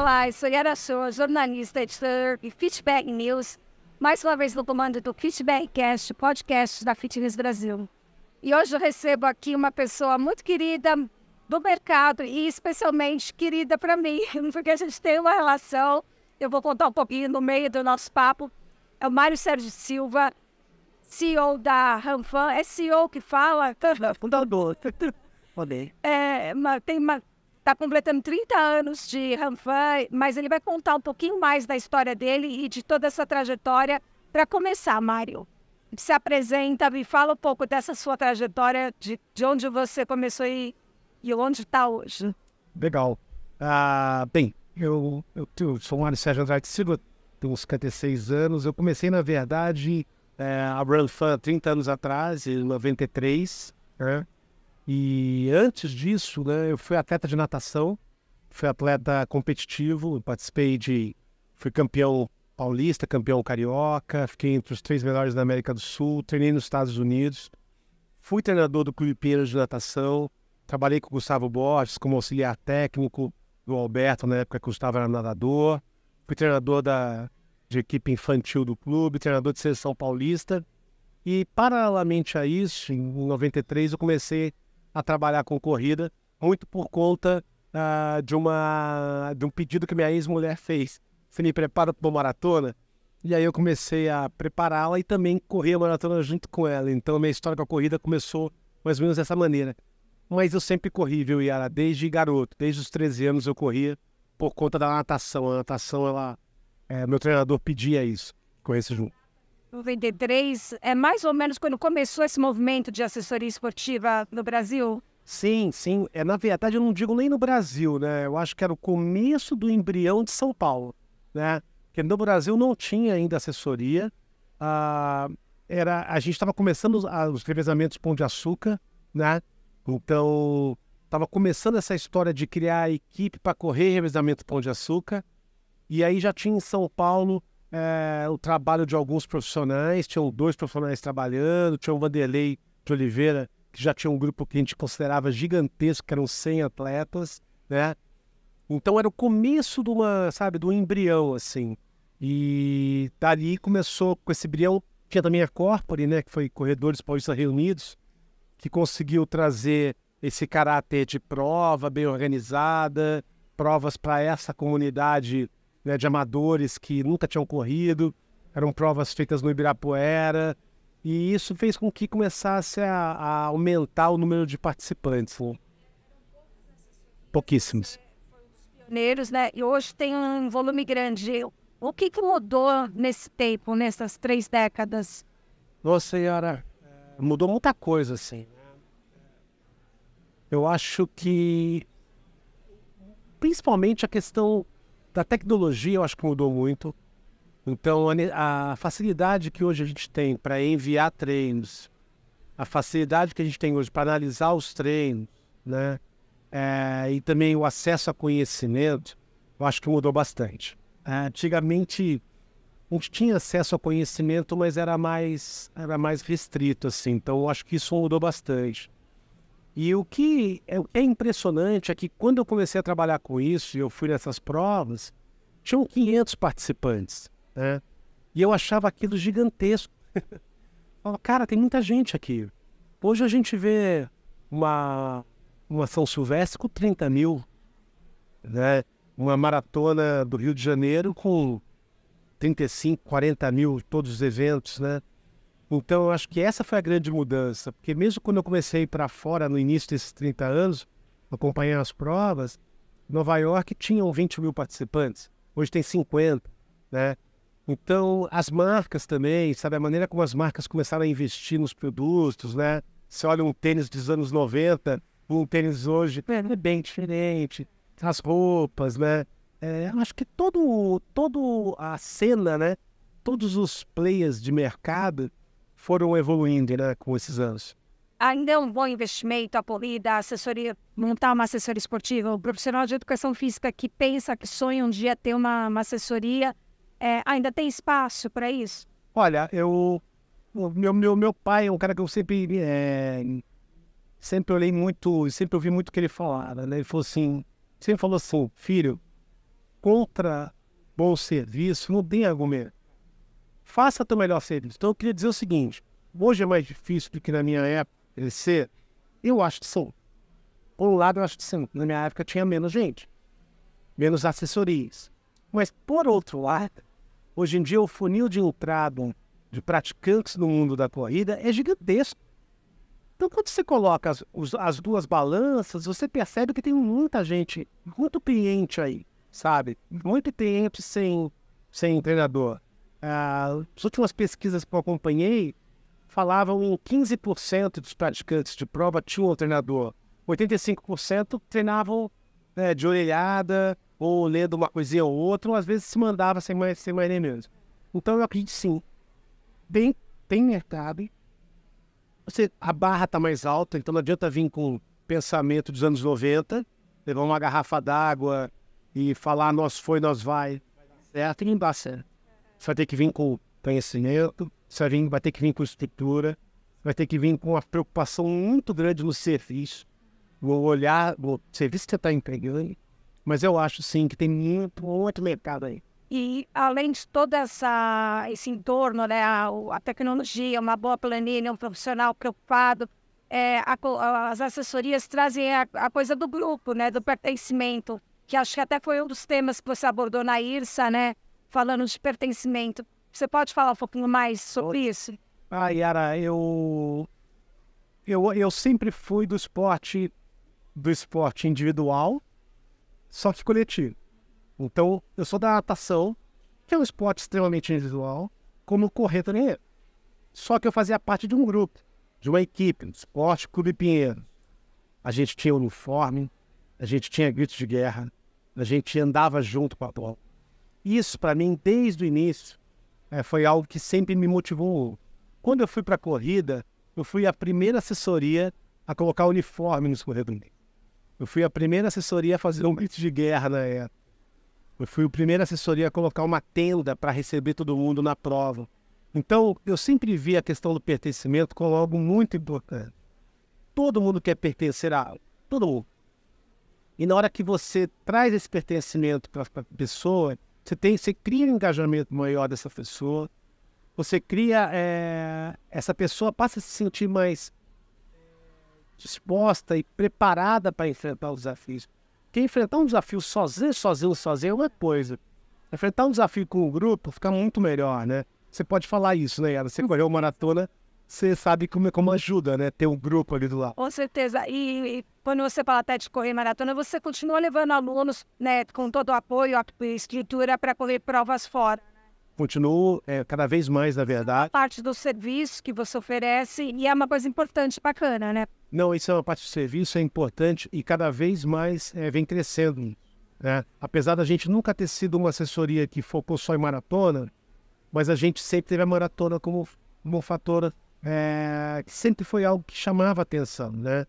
Olá, eu sou Yara Shoa, jornalista, editor e Feedback News, mais uma vez no comando do Feedback Cast, podcast da Fitness Brasil. E hoje eu recebo aqui uma pessoa muito querida do mercado e especialmente querida para mim, porque a gente tem uma relação, eu vou contar um pouquinho no meio do nosso papo, é o Mário Sérgio Silva, CEO da Ramfan, é CEO que fala... Fundador. Poder. É, tem uma está completando 30 anos de Ranfan, mas ele vai contar um pouquinho mais da história dele e de toda essa trajetória. Para começar, Mário, se apresenta, me fala um pouco dessa sua trajetória, de, de onde você começou e, e onde está hoje. Legal. Uh, bem, eu, eu, eu sou o Mário Sérgio Andrade Silva, tenho uns 56 anos. Eu comecei, na verdade, eh, a Run 30 anos atrás, em 93. E antes disso, né, eu fui atleta de natação, fui atleta competitivo, participei de. fui campeão paulista, campeão carioca, fiquei entre os três melhores da América do Sul, treinei nos Estados Unidos, fui treinador do Clube Pinheiros de Natação, trabalhei com o Gustavo Borges como auxiliar técnico do Alberto, na época que o Gustavo era nadador, fui treinador da, de equipe infantil do clube, treinador de seleção paulista. E, paralelamente a isso, em 93, eu comecei a trabalhar com corrida, muito por conta uh, de, uma, de um pedido que minha ex-mulher fez. Você me prepara para uma maratona? E aí eu comecei a prepará-la e também correr a maratona junto com ela. Então a minha história com a corrida começou mais ou menos dessa maneira. Mas eu sempre corri, viu, Yara? Desde garoto, desde os 13 anos eu corria por conta da natação. A natação, ela, é, meu treinador pedia isso, corresse junto. 93, é mais ou menos quando começou esse movimento de assessoria esportiva no Brasil? Sim, sim. É, na verdade, eu não digo nem no Brasil, né? Eu acho que era o começo do embrião de São Paulo, né? Porque no Brasil não tinha ainda assessoria. Ah, era, a gente estava começando ah, os, revezamentos Pão de Açúcar, né? Então, estava começando essa história de criar a equipe para correr revezamento Pão de Açúcar. E aí já tinha em São Paulo é, o trabalho de alguns profissionais, tinham dois profissionais trabalhando, tinha o Vanderlei de Oliveira, que já tinha um grupo que a gente considerava gigantesco, que eram 100 atletas, né? Então era o começo de uma, sabe, do embrião, assim. E dali começou com esse embrião, tinha também a Corpore, né, que foi Corredores Paulistas Reunidos, que conseguiu trazer esse caráter de prova bem organizada, provas para essa comunidade né, de amadores que nunca tinham corrido, eram provas feitas no Ibirapuera, e isso fez com que começasse a, a aumentar o número de participantes. Né? Pouquíssimos. Pioneiros, né? E hoje tem um volume grande. O que, que mudou nesse tempo, nessas três décadas? Nossa senhora, mudou muita coisa, assim. Né? Eu acho que, principalmente a questão da tecnologia, eu acho que mudou muito. Então, a facilidade que hoje a gente tem para enviar treinos, a facilidade que a gente tem hoje para analisar os treinos, né? É, e também o acesso a conhecimento, eu acho que mudou bastante. É, antigamente, a gente tinha acesso a conhecimento, mas era mais, era mais restrito, assim. Então, eu acho que isso mudou bastante. E o que é, é impressionante é que quando eu comecei a trabalhar com isso e eu fui nessas provas, tinham 500 participantes, né? E eu achava aquilo gigantesco. Falava, cara, tem muita gente aqui. Hoje a gente vê uma, uma São Silvestre com 30 mil, né? Uma maratona do Rio de Janeiro com 35, 40 mil todos os eventos, né? Então, eu acho que essa foi a grande mudança, porque mesmo quando eu comecei para fora no início desses 30 anos, acompanhando as provas, Nova York tinha 20 mil participantes, hoje tem 50, né? Então, as marcas também, sabe, a maneira como as marcas começaram a investir nos produtos, né? Você olha um tênis dos anos 90, um tênis hoje, é, é bem diferente, as roupas, né? É, acho que todo, todo a cena, né? Todos os players de mercado foram evoluindo né, com esses anos? Ainda é um bom investimento a polida, a assessoria, montar uma assessoria esportiva. O profissional de educação física que pensa, que sonha um dia ter uma, uma assessoria, é, ainda tem espaço para isso? Olha, eu. meu, meu, meu pai é um cara que eu sempre. É, sempre olhei muito, sempre ouvi muito o que ele falava, né? Ele falou assim: sempre falou assim, filho, contra bom serviço não tem argumento faça teu melhor serviço. Então eu queria dizer o seguinte: hoje é mais difícil do que na minha época ser? Eu acho que sim. Por um lado, eu acho que sim. Na minha época tinha menos gente, menos assessorias. Mas por outro lado, hoje em dia o funil de entrada de praticantes no mundo da corrida é gigantesco. Então, quando você coloca as, os, as duas balanças, você percebe que tem muita gente, muito cliente aí, sabe? Muito cliente sem, sem treinador ah, as últimas pesquisas que eu acompanhei falavam em 15% dos praticantes de prova tinham um treinador. 85% treinavam né, de orelhada ou lendo uma coisinha ou outra, ou às vezes se mandava sem mais, sem mais nem menos. Então eu acredito sim. Tem, tem mercado. Você, a barra está mais alta, então não adianta vir com pensamento dos anos 90, levar uma garrafa d'água e falar nós foi, nós vai. Certo? E não certo. Você vai ter que vir com conhecimento, você vai, vir, vai ter que vir com estrutura, vai ter que vir com uma preocupação muito grande no serviço, o olhar, o serviço que você está empregando. Mas eu acho, sim, que tem muito, muito mercado aí. E além de todo essa, esse entorno, né, a, a tecnologia, uma boa planilha, um profissional preocupado, é, a, as assessorias trazem a, a, coisa do grupo, né, do pertencimento, que acho que até foi um dos temas que você abordou na IRSA, né, falando de pertencimento. Você pode falar um pouquinho mais sobre isso? Ah, Yara, eu, eu, eu sempre fui do esporte do esporte individual, só que coletivo. Então, eu sou da natação, que é um esporte extremamente individual, como correr também. É. Só que eu fazia parte de um grupo, de uma equipe, um esporte Clube Pinheiro. A gente tinha uniforme, a gente tinha gritos de guerra, a gente andava junto com a bola. Isso, para mim, desde o início, é, foi algo que sempre me motivou. Quando eu fui para a corrida, eu fui a primeira assessoria a colocar uniforme nos corredores. Eu fui a primeira assessoria a fazer um grito de guerra na época. Eu fui a primeira assessoria a colocar uma tenda para receber todo mundo na prova. Então, eu sempre vi a questão do pertencimento como algo muito importante. Todo mundo quer pertencer a algo. Todo mundo. E na hora que você traz esse pertencimento para a pessoa, você, tem, você cria um engajamento maior dessa pessoa, você cria. É, essa pessoa passa a se sentir mais eh, disposta e preparada para enfrentar os desafios. Porque enfrentar um desafio sozinho, sozinho, sozinho é uma coisa. Enfrentar um desafio com o um grupo fica muito melhor, né? Você pode falar isso, né, Yara? Você uhum. correu maratona você sabe como, é, como ajuda, né? Ter um grupo ali do lado. Com certeza. E, e quando você fala até de correr maratona, você continua levando alunos, né, com todo o apoio, a estrutura para correr provas fora. Né? Continuo é, cada vez mais, na é verdade. parte do serviço que você oferece e é uma coisa importante, bacana, né? Não, isso é uma parte do serviço, é importante e cada vez mais é, vem crescendo. Né? Apesar da gente nunca ter sido uma assessoria que focou só em maratona, mas a gente sempre teve a maratona como, como um fator é, sempre foi algo que chamava atenção, né?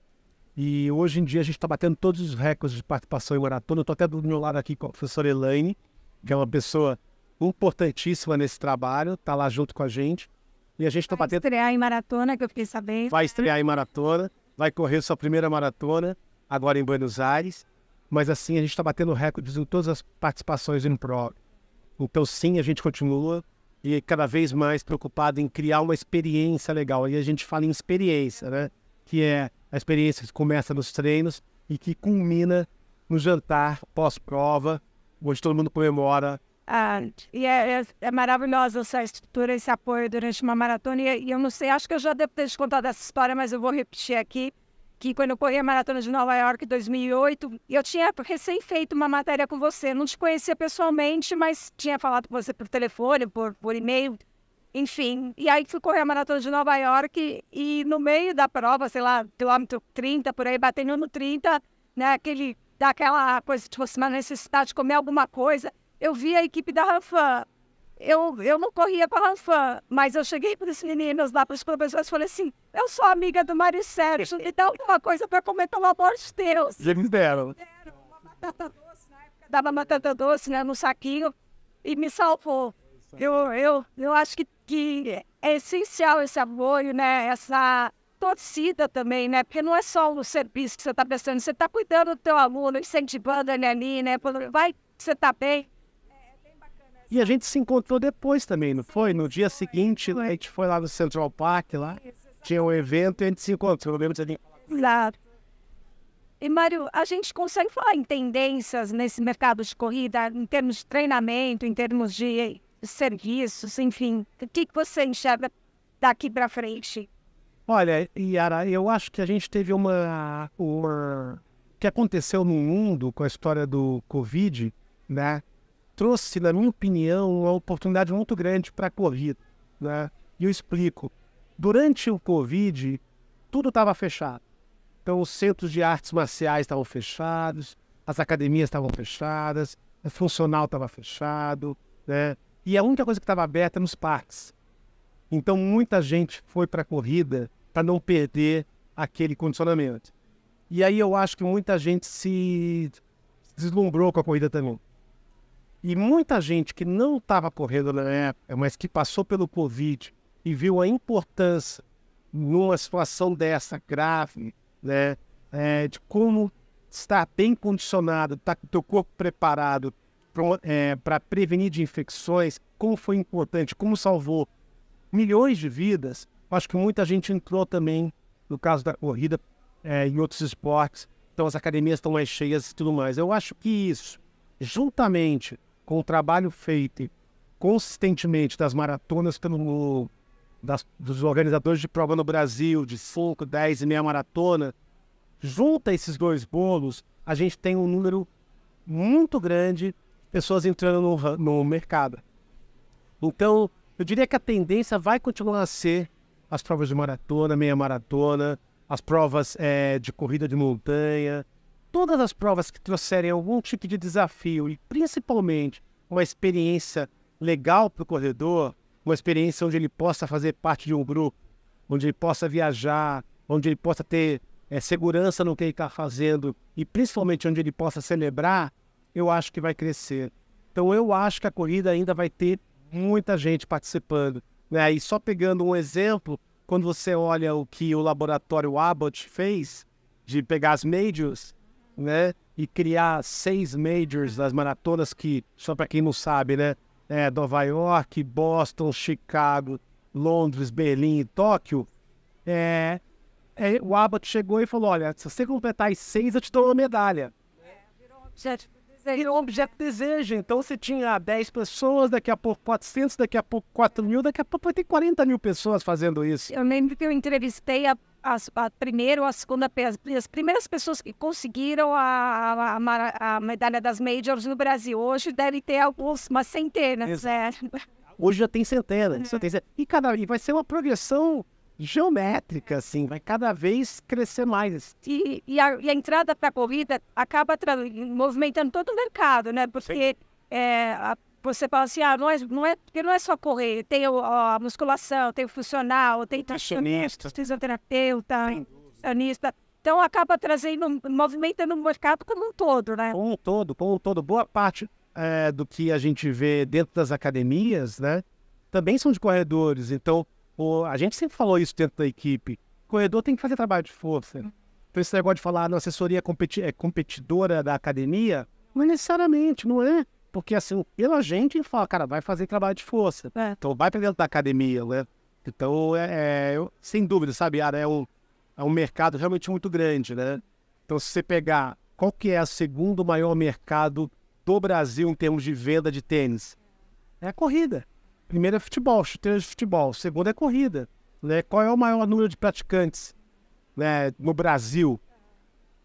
E hoje em dia a gente está batendo todos os recordes de participação em maratona. Eu estou até do meu lado aqui com a professora Elaine, que é uma pessoa importantíssima nesse trabalho, está lá junto com a gente. E a gente está batendo. Vai estrear em maratona, que eu fiquei sabendo. Vai estrear em maratona, vai correr sua primeira maratona, agora em Buenos Aires. Mas assim, a gente está batendo recordes em todas as participações em prova. Então, sim, a gente continua e cada vez mais preocupado em criar uma experiência legal. E a gente fala em experiência, né? Que é a experiência que começa nos treinos e que culmina no jantar pós-prova, onde todo mundo comemora. Ah, e é, é, é maravilhosa essa estrutura, esse apoio durante uma maratona. E, e eu não sei, acho que eu já devo ter te contado essa história, mas eu vou repetir aqui que quando eu corri a Maratona de Nova York em 2008, eu tinha recém feito uma matéria com você, não te conhecia pessoalmente, mas tinha falado com você por telefone, por, por e-mail, enfim. E aí fui correr a Maratona de Nova York e, e no meio da prova, sei lá, quilômetro 30, por aí, batendo no 30, né, aquele, daquela coisa, você tipo, uma necessidade de comer alguma coisa, eu vi a equipe da Rafa eu, eu não corria para a Lanfã, mas eu cheguei para os meninos lá, para os professores, e falei assim: eu sou amiga do Mário Sérgio, então uma coisa para comer, pelo amor de Deus. E eles deram. deram uma batata doce, na época dava batata doce né, no saquinho, e me salvou. Eu, eu, eu acho que, que é essencial esse apoio, né, essa torcida também, né, porque não é só o serviço que você está prestando, você está cuidando do teu aluno, incentivando ele ali, né, vai, você está bem. E a gente se encontrou depois também, não foi? No dia seguinte, a gente foi lá no Central Park, lá, tinha um evento e a gente se encontrou. Eu lembro de Claro. E, Mário, a gente consegue falar em tendências nesse mercado de corrida, em termos de treinamento, em termos de serviços, enfim. O que você enxerga daqui para frente? Olha, Yara, eu acho que a gente teve uma. O que aconteceu no mundo com a história do Covid, né? trouxe, na minha opinião, uma oportunidade muito grande para a corrida. Né? E eu explico. Durante o Covid, tudo estava fechado. Então, os centros de artes marciais estavam fechados, as academias estavam fechadas, o funcional estava fechado, né? E a única coisa que estava aberta nos parques. Então, muita gente foi para a corrida para não perder aquele condicionamento. E aí eu acho que muita gente se deslumbrou com a corrida também. E muita gente que não estava correndo na época, mas que passou pelo Covid e viu a importância numa situação dessa grave, né, é, de como estar bem condicionado, estar tá com o teu corpo preparado para é, prevenir de infecções, como foi importante, como salvou milhões de vidas, acho que muita gente entrou também, no caso da corrida, é, em outros esportes, então as academias estão mais cheias e tudo mais. Eu acho que isso, juntamente com o trabalho feito consistentemente das maratonas pelo, das, dos organizadores de prova no Brasil, de 5, 10 e meia maratona, junta esses dois bolos, a gente tem um número muito grande de pessoas entrando no, no mercado. Então, eu diria que a tendência vai continuar a ser as provas de maratona, meia maratona, as provas é, de corrida de montanha, todas as provas que trouxerem algum tipo de desafio e principalmente uma experiência legal para o corredor, uma experiência onde ele possa fazer parte de um grupo, onde ele possa viajar, onde ele possa ter é, segurança no que ele está fazendo e principalmente onde ele possa celebrar, eu acho que vai crescer. Então eu acho que a corrida ainda vai ter muita gente participando. Né? E só pegando um exemplo, quando você olha o que o laboratório Abbott fez de pegar as médias né? E criar seis majors das maratonas que, só para quem não sabe, né? É, Nova York, Boston, Chicago, Londres, Berlim, e Tóquio. É, é, o Abbott chegou e falou: olha, se você completar as seis, eu te dou uma medalha. É, virou um e é, é um objeto de desejo. Então você tinha 10 pessoas, daqui a pouco 400, daqui a pouco 4 mil, daqui a pouco vai ter 40 mil pessoas fazendo isso. Eu lembro que eu entrevistei a, a, a primeira ou a segunda, as, as primeiras pessoas que conseguiram a, a, a, medalha das Majors no Brasil. Hoje devem ter algumas centenas, é. Hoje já tem centenas. É. Tem centenas. E, cada, e vai ser uma progressão geométrica, assim, vai cada vez crescer mais. E, e, a, e a, entrada para a corrida acaba movimentando todo o mercado, né? Porque é, a, você fala assim, ah, não é, não é, porque não é só correr, tem o, a musculação, tem o funcional, tem nutricionista, fisioterapeuta, nutricionista. Então acaba trazendo, movimentando o mercado como um todo, né? Como um todo, como um todo. Boa parte é, do que a gente vê dentro das academias, né? Também são de corredores. Então, a gente sempre falou isso dentro da equipe. O corredor tem que fazer trabalho de força. Hum. Então, esse negócio de falar na assessoria é competi é competidora da academia, não é necessariamente, não é? Porque assim, pela gente fala, cara, vai fazer trabalho de força. É. Então vai pra dentro da academia, né? Então, é, é eu, sem dúvida, sabe, Ara, é, o, é um mercado realmente muito grande, né? Então, se você pegar qual que é o segundo maior mercado do Brasil em termos de venda de tênis, é a corrida. Primeiro é futebol, chuteira de futebol. Segundo é corrida. Né? Qual é o maior número de praticantes né, no Brasil?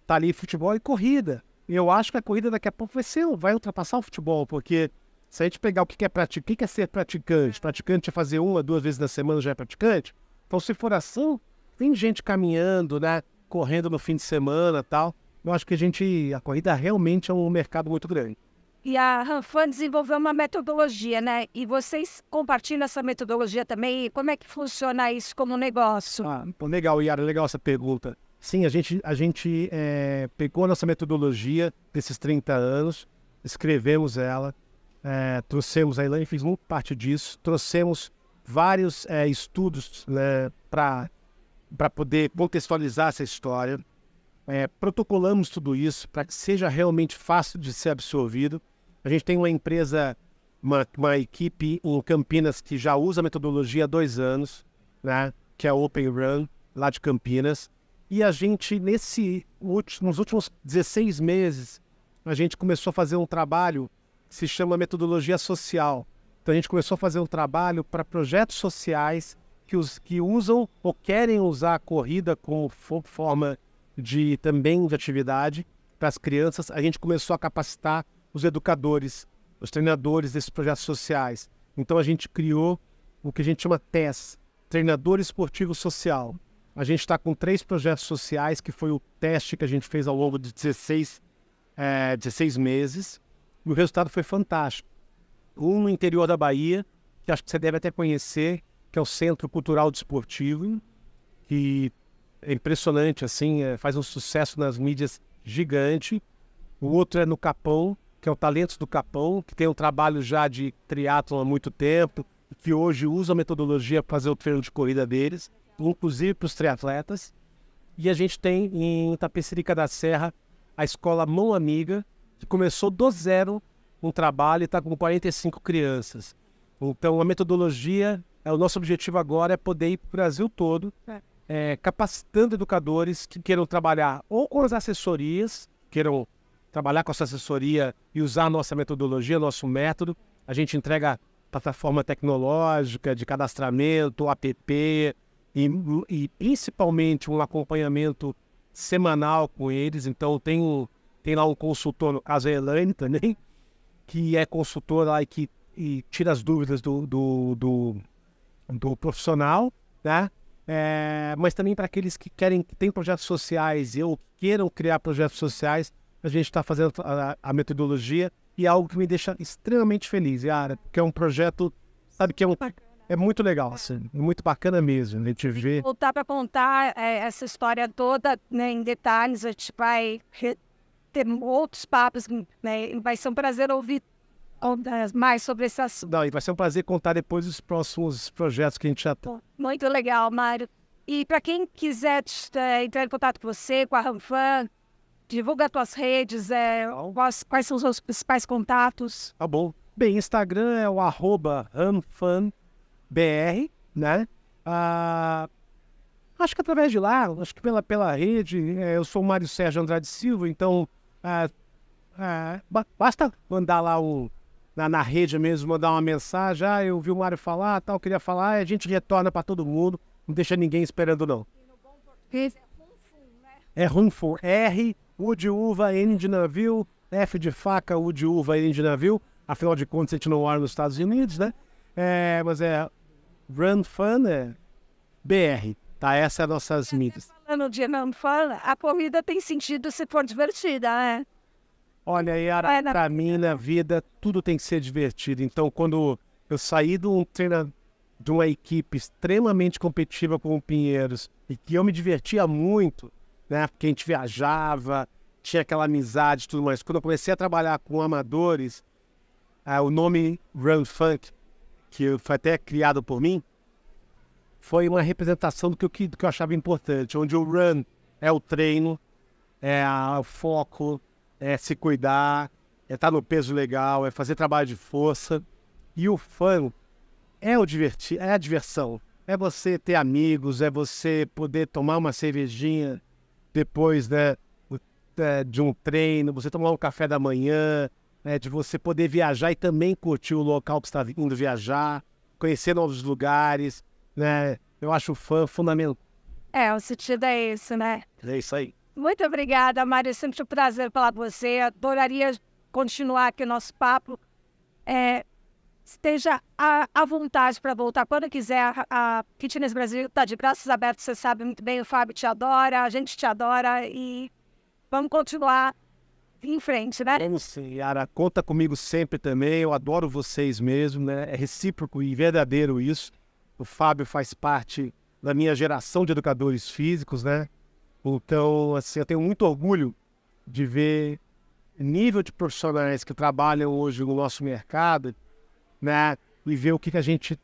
Tá ali futebol e corrida. E eu acho que a corrida daqui a pouco vai, ser, vai ultrapassar o futebol, porque se a gente pegar o que é, pratic... o que é ser praticante, praticante é fazer uma, duas vezes na semana já é praticante. Então, se for assim, tem gente caminhando, né? Correndo no fim de semana tal. Eu acho que a gente. A corrida realmente é um mercado muito grande. E a Hanfan desenvolveu uma metodologia, né? E vocês compartilham essa metodologia também? como é que funciona isso como negócio? Ah, legal, Yara, legal essa pergunta. Sim, a gente, a gente é, pegou a nossa metodologia desses 30 anos, escrevemos ela, é, trouxemos, a Elaine fez muito parte disso, trouxemos vários é, estudos né, para poder contextualizar essa história. É, protocolamos tudo isso para que seja realmente fácil de ser absorvido a gente tem uma empresa, uma, uma equipe em Campinas que já usa a metodologia há dois anos, né? que é a Open Run, lá de Campinas. E a gente, nesse, nos últimos 16 meses, a gente começou a fazer um trabalho que se chama metodologia social. Então a gente começou a fazer um trabalho para projetos sociais que, os, que usam ou querem usar a corrida como forma de também de atividade para as crianças. A gente começou a capacitar os educadores, os treinadores desses projetos sociais. Então a gente criou o que a gente chama TES, Treinador Esportivo Social. A gente está com três projetos sociais, que foi o teste que a gente fez ao longo de 16, é, 16 meses, e o resultado foi fantástico. Um no interior da Bahia, que acho que você deve até conhecer, que é o Centro Cultural Desportivo, que é impressionante, assim, é, faz um sucesso nas mídias gigante. O outro é no Capão, que é o Talentos do Capão, que tem um trabalho já de triatlon há muito tempo, que hoje usa a metodologia para fazer o treino de corrida deles, inclusive para os triatletas. E a gente tem em Tapecerica da Serra a escola Mão Amiga, que começou do zero um trabalho e está com 45 crianças. Então, a metodologia, é, o nosso objetivo agora é poder ir para o Brasil todo, é. é, capacitando educadores que queiram trabalhar ou com as assessorias, queiram trabalhar com a nossa assessoria e usar a nossa metodologia, nosso método. A gente entrega plataforma tecnológica de cadastramento, app e, e principalmente um acompanhamento semanal com eles. Então tem, tem lá um consultor, no caso é a Elaine também, que é consultor lá e que e tira as dúvidas do, do, do, do profissional, né? É, mas também para aqueles que querem que têm projetos sociais e ou queiram criar projetos sociais, a gente está fazendo a, a, metodologia e é algo que me deixa extremamente feliz, Yara, porque é um projeto, sabe, que é, um, é muito legal, assim, muito bacana mesmo, a gente vê. Voltar para contar é, essa história toda né, em detalhes, a gente vai ter outros papos, né, vai ser um prazer ouvir mais sobre esse assunto. Não, e vai ser um prazer contar depois os próximos projetos que a gente já tem. Tá. Muito legal, Mário. E para quem quiser é, entrar em contato com você, com a Ramfan Divulga tuas redes, é, quais, quais, são os seus principais contatos? Tá bom. Bem, Instagram é o arroba ranfanbr, né? Ah, acho que através de lá, acho que pela, pela rede, é, eu sou o Mário Sérgio Andrade Silva, então ah, ah, basta mandar lá o, na, na rede mesmo, mandar uma mensagem, ah, eu vi o Mário falar, tal, queria falar, a gente retorna para todo mundo, não deixa ninguém esperando não. E no bom português é Runful, né? É Runful, R U de uva, N de navio, F de faca, U de uva, N de navio. Afinal de contas, a gente não mora nos Estados Unidos, né? É, mas é Run Fun, é BR, tá? Essas são é nossas tá mídias. Falando de Run Fun, a corrida tem sentido se for divertida, né? Olha, Yara, é na... pra mim, na vida, tudo tem que ser divertido. Então, quando eu saí de, um treino de uma equipe extremamente competitiva com o Pinheiros e que eu me divertia muito, né? Porque a gente viajava, tinha aquela amizade e tudo mais. Quando eu comecei a trabalhar com amadores, é, o nome Run Funk, que foi até criado por mim, foi uma representação do que, eu, do que eu achava importante, onde o run é o treino, é o foco, é se cuidar, é estar tá no peso legal, é fazer trabalho de força. E o fun é o divertir, é a diversão. É você ter amigos, é você poder tomar uma cervejinha, depois né, é, de um treino, você tomar um café da manhã, né, de você poder viajar e também curtir o local que você está indo viajar, conhecer novos lugares, né? Eu acho fã fundamental. É, o sentido é esse, né? É isso aí. Muito obrigada, Mário. Sempre um prazer falar com você. Adoraria continuar aqui o nosso papo. É, esteja à, à vontade para voltar quando quiser. A Fitness Brasil está de braços abertos, você sabe muito bem, o Fábio te adora, a gente te adora e vamos continuar em frente, né? Vamos sim, Yara, conta comigo sempre também, eu adoro vocês mesmo, né? É recíproco e verdadeiro isso. O Fábio faz parte da minha geração de educadores físicos, né? Então, assim, eu tenho muito orgulho de ver nível de profissionais que trabalham hoje no nosso mercado, né? E ver o que, que a gente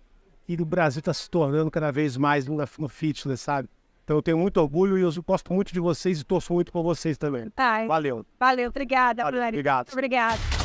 e o Brasil está se tornando cada vez mais no, no fitness, sabe? Então eu tenho muito orgulho e eu gosto muito de vocês e torço muito por vocês também. Ai, tá, valeu. Valeu, obrigada, valeu, Obrigado. Obrigado.